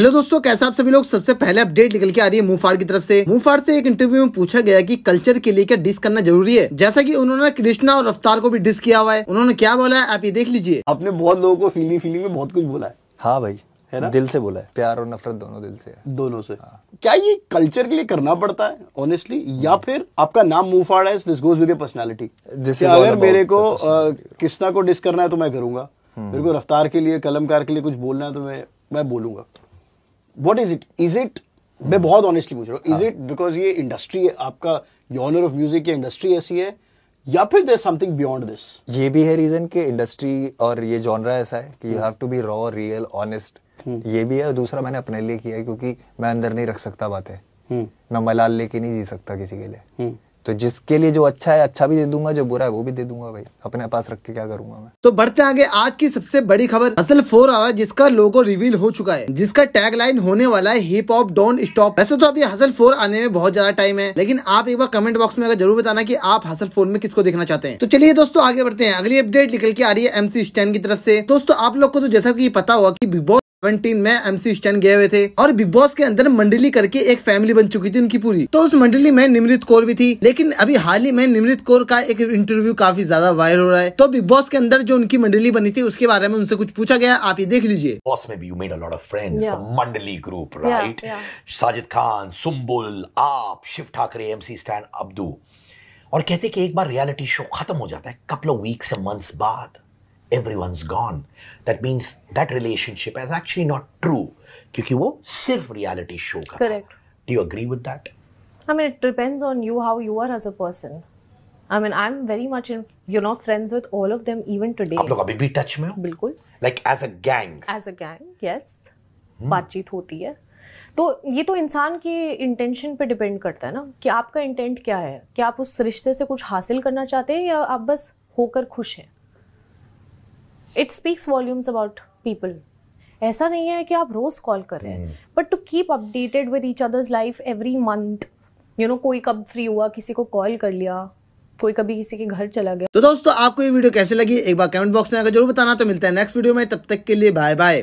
Hello दोस्तों कैसा आप सभी लोग सबसे पहले अपडेट निकल के आ रही है मुफार की तरफ से मुफार से एक इंटरव्यू में पूछा गया कि कल्चर के लिए क्या डिस करना जरूरी है जैसा कि उन्होंने कृष्णा और रफ्तार को भी डिस किया हुआ है उन्होंने क्या बोला है आप ये देख लीजिए आपने बहुत लोगों को फीलिंग फीलिंग में बहुत कुछ बोला है हाँ भाई है ना दिल से बोला है प्यार और नफरत दोनों दिल से दोनों से हाँ। क्या ये कल्चर के लिए करना पड़ता है ऑनेस्टली या हम्म। फिर आपका नाम मुफाड़ है दिस गोज विद पर्सनालिटी अगर मेरे को कृष्णा को डिस करना है तो मैं करूंगा हम्म। मेरे को रफ्तार के लिए कलमकार के लिए कुछ बोलना है तो मैं मैं बोलूंगा what is it is it मैं बहुत ऑनेस्टली पूछ रहा हूँ इज इट बिकॉज ये इंडस्ट्री है आपका योनर ऑफ म्यूजिक या इंडस्ट्री ऐसी है या फिर देर समथिंग बियॉन्ड दिस ये भी है रीजन कि इंडस्ट्री और ये जॉनरा ऐसा है कि you have to be raw real honest ये भी है और दूसरा मैंने अपने लिए किया है क्योंकि मैं अंदर नहीं रख सकता बातें हम्म। मैं मलाल लेके नहीं जी सकता किसी के लिए हम्म। तो जिसके लिए जो अच्छा है अच्छा भी दे दूंगा जो बुरा है वो भी दे दूंगा भाई अपने पास रख के क्या करूंगा मैं तो बढ़ते आगे आज की सबसे बड़ी खबर असल फोर आ रहा जिसका लोगो रिवील हो चुका है जिसका टैग लाइन होने वाला है हिप हॉप डोंट स्टॉप वैसे तो अभी हसल फोर आने में बहुत ज्यादा टाइम है लेकिन आप एक बार कमेंट बॉक्स में अगर जरूर बताना की आप हसल फोर में किसको देखना चाहते हैं तो चलिए दोस्तों आगे बढ़ते हैं अगली अपडेट निकल के आ रही है एमसी स्टैंड की तरफ से दोस्तों आप लोग को तो जैसा की पता हुआ की बिग बॉस सेवनटीन में एमसी स्टैन गए हुए थे और बिग बॉस के अंदर मंडली करके एक फैमिली बन चुकी थी उनकी पूरी तो उस मंडली में निमृत कौर भी थी लेकिन अभी हाल ही में निमृत कौर का एक इंटरव्यू काफी ज्यादा वायरल हो रहा है तो बिग बॉस के अंदर जो उनकी मंडली बनी थी उसके बारे में उनसे कुछ पूछा गया आप ये देख लीजिए बॉस में भी यू मेड ऑफ फ्रेंड्स मंडली ग्रुप राइट साजिद खान सुम्बुल आप शिव ठाकरे एमसी स्टैन अब्दू और कहते कि एक बार रियलिटी शो खत्म हो जाता है कपल ऑफ वीक्स मंथ्स बाद everyone's gone. That means that relationship is actually not true क्योंकि वो सिर्फ रियलिटी शो का correct do you agree with that I mean it depends on you how you are as a person I mean I am very much in you know friends with all of them even today आप लोग अभी भी touch में हो बिल्कुल like as a gang as a gang yes बातचीत होती है तो ये तो इंसान की इंटेंशन पे डिपेंड करता है ना कि आपका इंटेंट क्या है कि आप उस रिश्ते से कुछ हासिल करना चाहते हैं या आप बस होकर खुश हैं it speaks volumes about people ऐसा नहीं है कि आप रोज कॉल कर रहे हैं but to keep updated with each others life every month you know कोई कब फ्री हुआ किसी को कॉल कर लिया कोई कभी किसी के घर चला गया तो दोस्तों आपको ये वीडियो कैसे लगी एक बार कमेंट बॉक्स में अगर जरूर बताना तो मिलता है नेक्स्ट वीडियो में तब तक के लिए बाय बाय